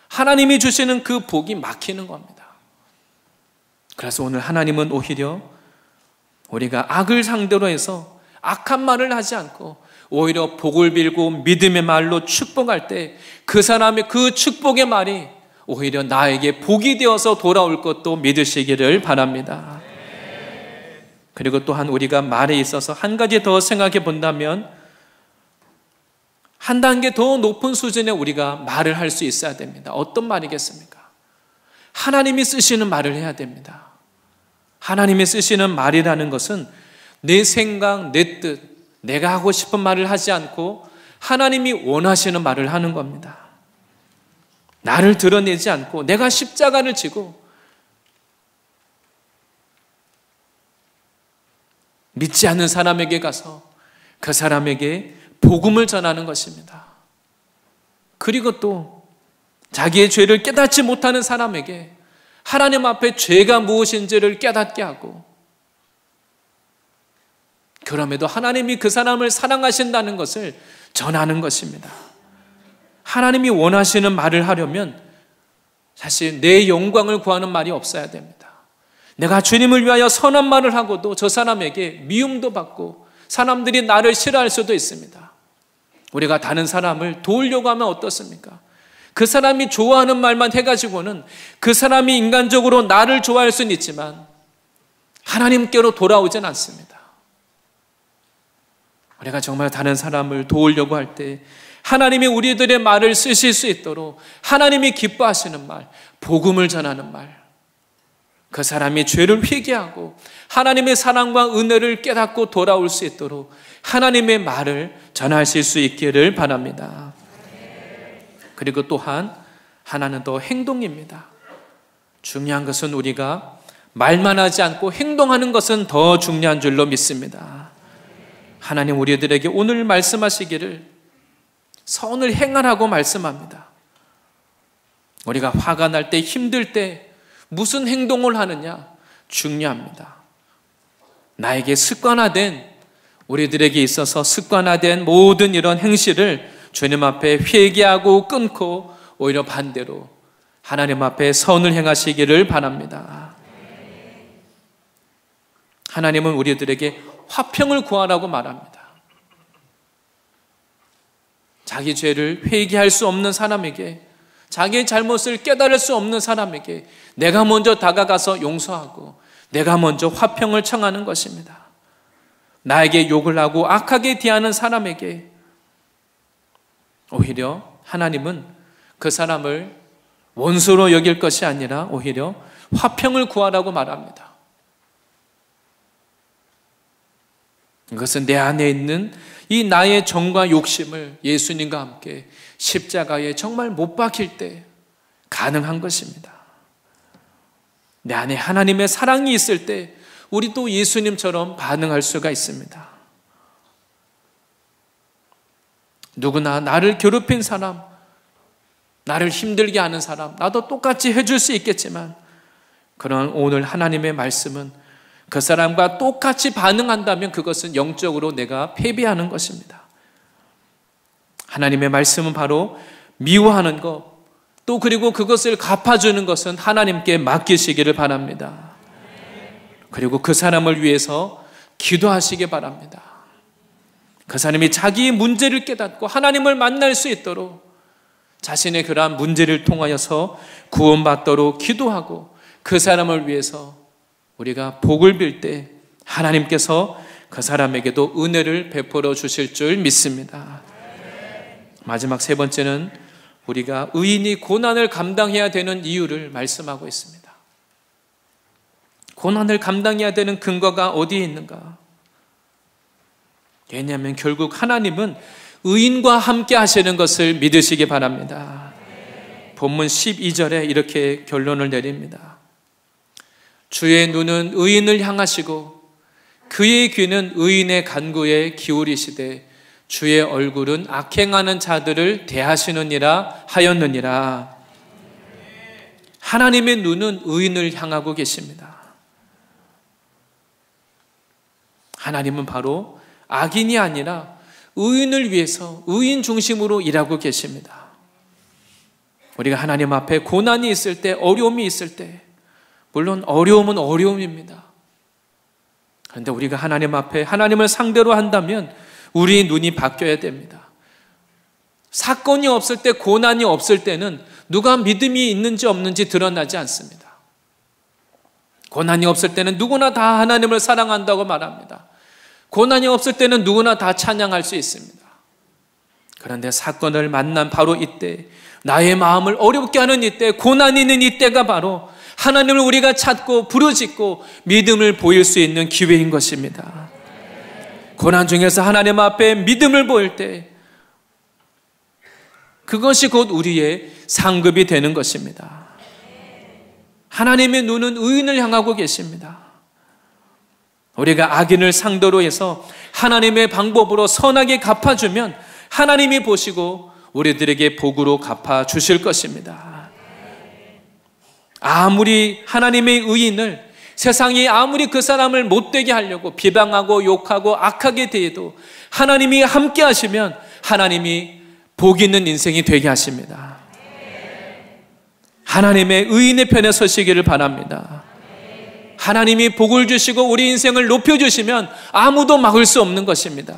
하나님이 주시는 그 복이 막히는 겁니다. 그래서 오늘 하나님은 오히려 우리가 악을 상대로 해서 악한 말을 하지 않고 오히려 복을 빌고 믿음의 말로 축복할 때 그 사람의 그 축복의 말이 오히려 나에게 복이 되어서 돌아올 것도 믿으시기를 바랍니다. 그리고 또한 우리가 말에 있어서 한 가지 더 생각해 본다면 한 단계 더 높은 수준에 우리가 말을 할 수 있어야 됩니다. 어떤 말이겠습니까? 하나님이 쓰시는 말을 해야 됩니다. 하나님이 쓰시는 말이라는 것은 내 생각, 내 뜻, 내가 하고 싶은 말을 하지 않고 하나님이 원하시는 말을 하는 겁니다. 나를 드러내지 않고 내가 십자가를 지고 믿지 않는 사람에게 가서 그 사람에게 복음을 전하는 것입니다. 그리고 또 자기의 죄를 깨닫지 못하는 사람에게 하나님 앞에 죄가 무엇인지를 깨닫게 하고 그럼에도 하나님이 그 사람을 사랑하신다는 것을 전하는 것입니다. 하나님이 원하시는 말을 하려면 사실 내 영광을 구하는 말이 없어야 됩니다. 내가 주님을 위하여 선한 말을 하고도 저 사람에게 미움도 받고 사람들이 나를 싫어할 수도 있습니다. 우리가 다른 사람을 도우려고 하면 어떻습니까? 그 사람이 좋아하는 말만 해가지고는 그 사람이 인간적으로 나를 좋아할 수는 있지만 하나님께로 돌아오진 않습니다. 우리가 정말 다른 사람을 도우려고 할 때 하나님이 우리들의 말을 쓰실 수 있도록 하나님이 기뻐하시는 말, 복음을 전하는 말, 그 사람이 죄를 회개하고 하나님의 사랑과 은혜를 깨닫고 돌아올 수 있도록 하나님의 말을 전하실 수 있기를 바랍니다. 그리고 또한 하나는 더 행동입니다. 중요한 것은 우리가 말만 하지 않고 행동하는 것은 더 중요한 줄로 믿습니다. 하나님 우리들에게 오늘 말씀하시기를 선을 행하라고 말씀합니다. 우리가 화가 날 때, 힘들 때 무슨 행동을 하느냐 중요합니다. 나에게 습관화된 우리들에게 있어서 습관화된 모든 이런 행실을 주님 앞에 회개하고 끊고 오히려 반대로 하나님 앞에 선을 행하시기를 바랍니다. 하나님은 우리들에게 화평을 구하라고 말합니다. 자기 죄를 회개할 수 없는 사람에게 자기의 잘못을 깨달을 수 없는 사람에게 내가 먼저 다가가서 용서하고 내가 먼저 화평을 청하는 것입니다. 나에게 욕을 하고 악하게 대하는 사람에게 오히려 하나님은 그 사람을 원수로 여길 것이 아니라 오히려 화평을 구하라고 말합니다. 그것은 내 안에 있는 이 나의 정과 욕심을 예수님과 함께 십자가에 정말 못 박힐 때 가능한 것입니다. 내 안에 하나님의 사랑이 있을 때 우리도 예수님처럼 반응할 수가 있습니다. 누구나 나를 괴롭힌 사람, 나를 힘들게 하는 사람, 나도 똑같이 해줄 수 있겠지만, 그런 오늘 하나님의 말씀은 그 사람과 똑같이 반응한다면 그것은 영적으로 내가 패배하는 것입니다. 하나님의 말씀은 바로 미워하는 것, 또 그리고 그것을 갚아주는 것은 하나님께 맡기시기를 바랍니다. 그리고 그 사람을 위해서 기도하시기 바랍니다. 그 사람이 자기의 문제를 깨닫고 하나님을 만날 수 있도록 자신의 그러한 문제를 통하여서 구원받도록 기도하고 그 사람을 위해서 우리가 복을 빌 때 하나님께서 그 사람에게도 은혜를 베풀어 주실 줄 믿습니다. 마지막 세 번째는 우리가 의인이 고난을 감당해야 되는 이유를 말씀하고 있습니다. 고난을 감당해야 되는 근거가 어디에 있는가? 왜냐하면 결국 하나님은 의인과 함께 하시는 것을 믿으시기 바랍니다. 본문 12절에 이렇게 결론을 내립니다. 주의 눈은 의인을 향하시고 그의 귀는 의인의 간구에 기울이시되 주의 얼굴은 악행하는 자들을 대하시느니라 하였느니라. 하나님의 눈은 의인을 향하고 계십니다. 하나님은 바로 악인이 아니라 의인을 위해서 의인 중심으로 일하고 계십니다. 우리가 하나님 앞에 고난이 있을 때, 어려움이 있을 때, 물론 어려움은 어려움입니다. 그런데 우리가 하나님 앞에 하나님을 상대로 한다면 우리 눈이 바뀌어야 됩니다. 사건이 없을 때, 고난이 없을 때는 누가 믿음이 있는지 없는지 드러나지 않습니다. 고난이 없을 때는 누구나 다 하나님을 사랑한다고 말합니다. 고난이 없을 때는 누구나 다 찬양할 수 있습니다. 그런데 사건을 만난 바로 이때, 나의 마음을 어렵게 하는 이때, 고난이 있는 이때가 바로 하나님을 우리가 찾고 부르짖고 믿음을 보일 수 있는 기회인 것입니다. 고난 중에서 하나님 앞에 믿음을 보일 때 그것이 곧 우리의 상급이 되는 것입니다. 하나님의 눈은 의인을 향하고 계십니다. 우리가 악인을 상대로 해서 하나님의 방법으로 선하게 갚아주면 하나님이 보시고 우리들에게 복으로 갚아주실 것입니다. 아무리 하나님의 의인을 세상이 아무리 그 사람을 못되게 하려고 비방하고 욕하고 악하게 대해도 하나님이 함께 하시면 하나님이 복 있는 인생이 되게 하십니다. 하나님의 의인의 편에 서시기를 바랍니다. 하나님이 복을 주시고 우리 인생을 높여주시면 아무도 막을 수 없는 것입니다.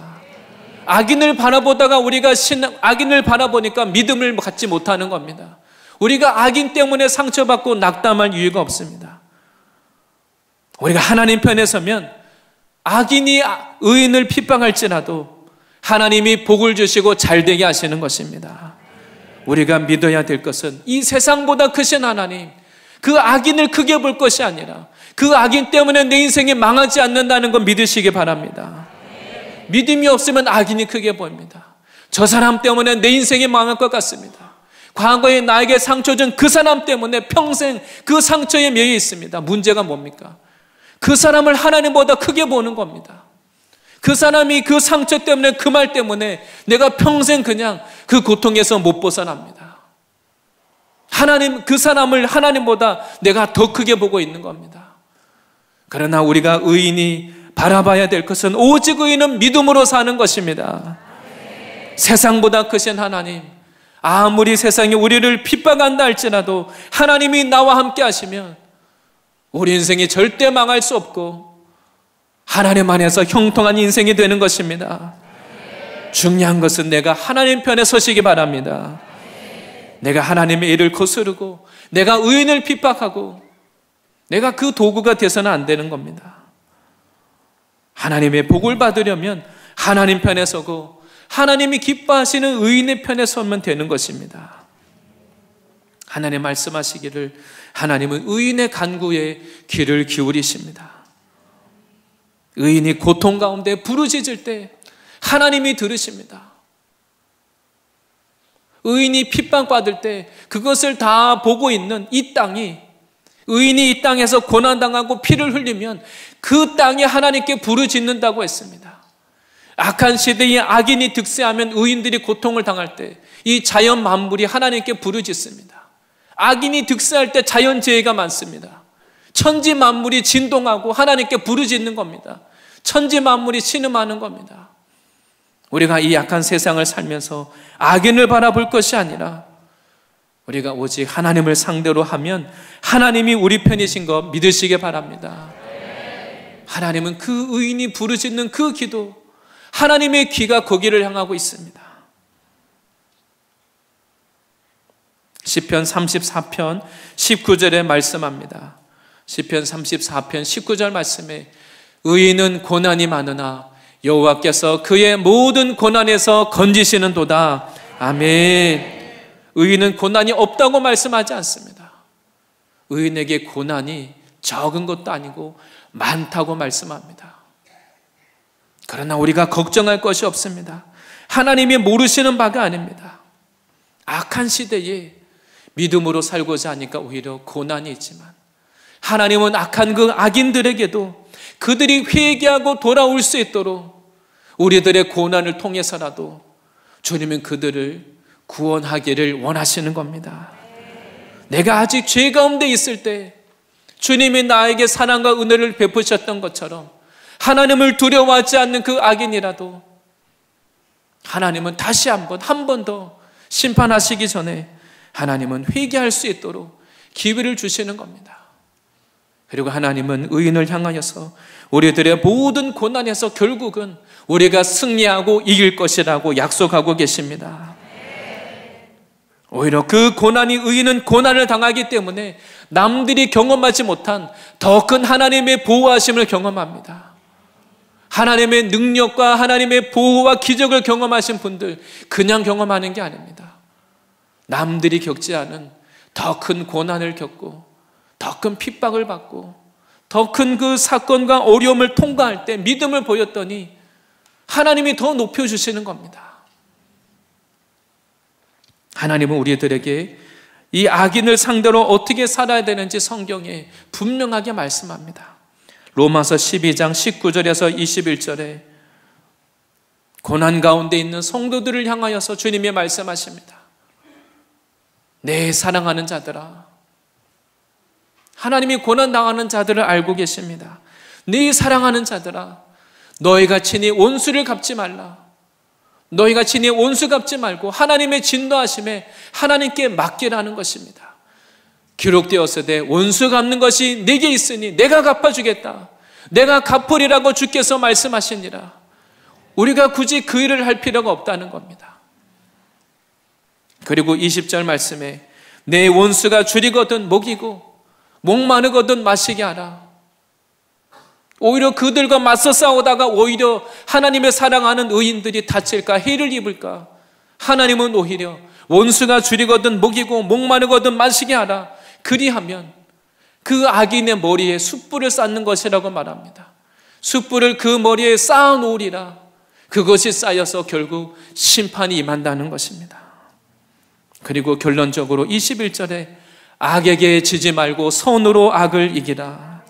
악인을 바라보다가 우리가 신, 악인을 바라보니까 믿음을 갖지 못하는 겁니다. 우리가 악인 때문에 상처받고 낙담할 이유가 없습니다. 우리가 하나님 편에 서면 악인이 의인을 핍박할지라도 하나님이 복을 주시고 잘되게 하시는 것입니다. 우리가 믿어야 될 것은 이 세상보다 크신 하나님, 그 악인을 크게 볼 것이 아니라 그 악인 때문에 내 인생이 망하지 않는다는 건 믿으시기 바랍니다. 믿음이 없으면 악인이 크게 보입니다. 저 사람 때문에 내 인생이 망할 것 같습니다. 과거에 나에게 상처 준 그 사람 때문에 평생 그 상처에 매여 있습니다. 문제가 뭡니까? 그 사람을 하나님보다 크게 보는 겁니다. 그 사람이 그 상처 때문에 그 말 때문에 내가 평생 그냥 그 고통에서 못 벗어납니다. 하나님 그 사람을 하나님보다 내가 더 크게 보고 있는 겁니다. 그러나 우리가 의인이 바라봐야 될 것은 오직 의인은 믿음으로 사는 것입니다. 세상보다 크신 하나님, 아무리 세상이 우리를 핍박한다 할지라도 하나님이 나와 함께 하시면 우리 인생이 절대 망할 수 없고 하나님 안에서 형통한 인생이 되는 것입니다. 중요한 것은 내가 하나님 편에 서시기 바랍니다. 내가 하나님의 일을 거스르고 내가 의인을 핍박하고 내가 그 도구가 돼서는 안 되는 겁니다. 하나님의 복을 받으려면 하나님 편에 서고 하나님이 기뻐하시는 의인의 편에 서면 되는 것입니다. 하나님 말씀하시기를 하나님은 의인의 간구에 귀를 기울이십니다. 의인이 고통 가운데 부르짖을 때 하나님이 들으십니다. 의인이 핍박받을 때 그것을 다 보고 있는 이 땅이 의인이 이 땅에서 고난당하고 피를 흘리면 그 땅이 하나님께 부르짖는다고 했습니다. 악한 시대에 악인이 득세하면 의인들이 고통을 당할 때 이 자연 만물이 하나님께 부르짖습니다. 악인이 득세할 때 자연 재해가 많습니다. 천지 만물이 진동하고 하나님께 부르짖는 겁니다. 천지 만물이 신음하는 겁니다. 우리가 이 약한 세상을 살면서 악인을 바라볼 것이 아니라 우리가 오직 하나님을 상대로 하면 하나님이 우리 편이신 것 믿으시기 바랍니다. 하나님은 그 의인이 부르짖는 그 기도, 하나님의 귀가 거기를 향하고 있습니다. 시편 34편 19절에 말씀합니다. 시편 34편 19절 말씀에 의인은 고난이 많으나 여호와께서 그의 모든 고난에서 건지시는도다. 아멘. 의인은 고난이 없다고 말씀하지 않습니다. 의인에게 고난이 적은 것도 아니고 많다고 말씀합니다. 그러나 우리가 걱정할 것이 없습니다. 하나님이 모르시는 바가 아닙니다. 악한 시대에 믿음으로 살고자 하니까 오히려 고난이 있지만 하나님은 악한 그 악인들에게도 그들이 회개하고 돌아올 수 있도록 우리들의 고난을 통해서라도 주님은 그들을 구원하기를 원하시는 겁니다. 내가 아직 죄 가운데 있을 때 주님이 나에게 사랑과 은혜를 베푸셨던 것처럼 하나님을 두려워하지 않는 그 악인이라도 하나님은 다시 한번 한 번 더 심판하시기 전에 하나님은 회개할 수 있도록 기회를 주시는 겁니다. 그리고 하나님은 의인을 향하여서 우리들의 모든 고난에서 결국은 우리가 승리하고 이길 것이라고 약속하고 계십니다. 오히려 그 고난이 의인은 고난을 당하기 때문에 남들이 경험하지 못한 더 큰 하나님의 보호하심을 경험합니다. 하나님의 능력과 하나님의 보호와 기적을 경험하신 분들, 그냥 경험하는 게 아닙니다. 남들이 겪지 않은 더 큰 고난을 겪고, 더 큰 핍박을 받고, 더 큰 그 사건과 어려움을 통과할 때 믿음을 보였더니 하나님이 더 높여주시는 겁니다. 하나님은 우리들에게 이 악인을 상대로 어떻게 살아야 되는지 성경에 분명하게 말씀합니다. 로마서 12장 19절에서 21절에 고난 가운데 있는 성도들을 향하여서 주님이 말씀하십니다. 내 사랑하는 자들아. 하나님이 고난 당하는 자들을 알고 계십니다. 네 사랑하는 자들아. 너희가 친히 네 온수를 갚지 말라. 너희가 친히 네 온수 갚지 말고 하나님의 진노하심에 하나님께 맡기라는 것입니다. 기록되었으되 원수 갚는 것이 내게 있으니 내가 갚아주겠다. 내가 갚으리라고 주께서 말씀하시니라. 우리가 굳이 그 일을 할 필요가 없다는 겁니다. 그리고 20절 말씀에 내 원수가 줄이거든 목이고 목 마르거든 마시게 하라. 오히려 그들과 맞서 싸우다가 오히려 하나님을 사랑하는 의인들이 다칠까 해를 입을까 하나님은 오히려 원수가 줄이거든 목이고 목 마르거든 마시게 하라. 그리하면 그 악인의 머리에 숯불을 쌓는 것이라고 말합니다. 숯불을 그 머리에 쌓아놓으리라. 그것이 쌓여서 결국 심판이 임한다는 것입니다. 그리고 결론적으로 21절에 악에게 지지 말고 선으로 악을 이기라.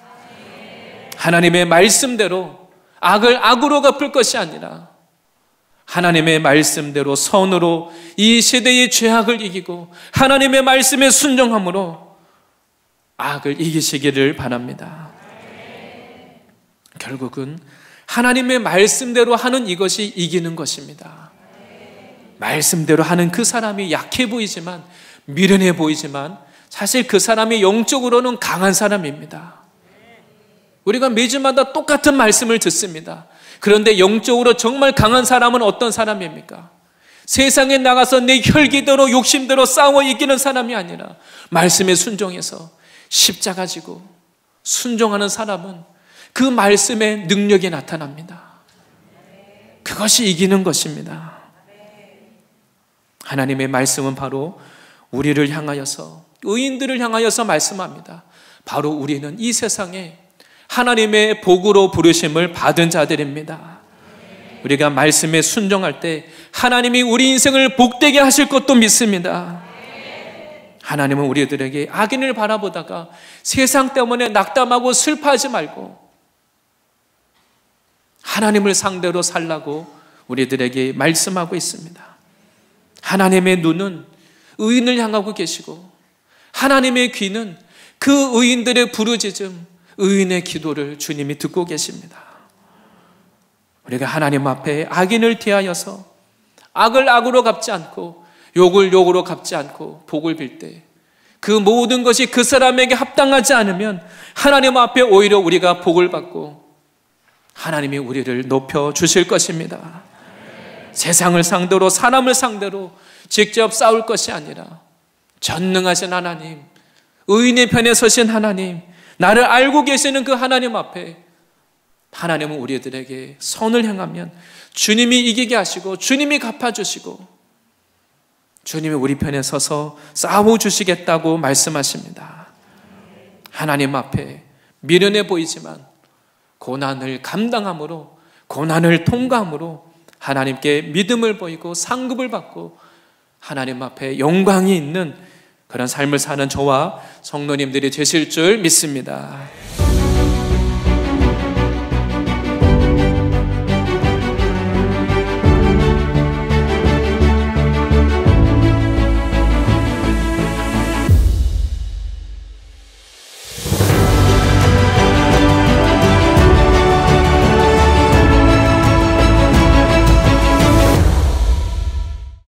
하나님의 말씀대로 악을 악으로 갚을 것이 아니라 하나님의 말씀대로 선으로 이 세대의 죄악을 이기고 하나님의 말씀에 순종함으로 악을 이기시기를 바랍니다. 결국은 하나님의 말씀대로 하는 이것이 이기는 것입니다. 말씀대로 하는 그 사람이 약해 보이지만 미련해 보이지만 사실 그 사람이 영적으로는 강한 사람입니다. 우리가 매주마다 똑같은 말씀을 듣습니다. 그런데 영적으로 정말 강한 사람은 어떤 사람입니까? 세상에 나가서 내 혈기대로 욕심대로 싸워 이기는 사람이 아니라 말씀에 순종해서 십자가 지고 순종하는 사람은 그 말씀의 능력이 나타납니다. 그것이 이기는 것입니다. 하나님의 말씀은 바로 우리를 향하여서 의인들을 향하여서 말씀합니다. 바로 우리는 이 세상에 하나님의 복으로 부르심을 받은 자들입니다. 우리가 말씀에 순종할 때 하나님이 우리 인생을 복되게 하실 것도 믿습니다. 하나님은 우리들에게 악인을 바라보다가 세상 때문에 낙담하고 슬퍼하지 말고 하나님을 상대로 살라고 우리들에게 말씀하고 있습니다. 하나님의 눈은 의인을 향하고 계시고 하나님의 귀는 그 의인들의 부르짖음, 의인의 기도를 주님이 듣고 계십니다. 우리가 하나님 앞에 악인을 대하여서 악을 악으로 갚지 않고 욕을 욕으로 갚지 않고 복을 빌 때 그 모든 것이 그 사람에게 합당하지 않으면 하나님 앞에 오히려 우리가 복을 받고 하나님이 우리를 높여 주실 것입니다. 세상을 상대로 사람을 상대로 직접 싸울 것이 아니라 전능하신 하나님, 의인의 편에 서신 하나님, 나를 알고 계시는 그 하나님 앞에 하나님은 우리들에게 선을 행하면 주님이 이기게 하시고 주님이 갚아주시고 주님이 우리 편에 서서 싸워주시겠다고 말씀하십니다. 하나님 앞에 미련해 보이지만 고난을 감당함으로 고난을 통감으로 하나님께 믿음을 보이고 상급을 받고 하나님 앞에 영광이 있는 그런 삶을 사는 저와 성도님들이 되실 줄 믿습니다.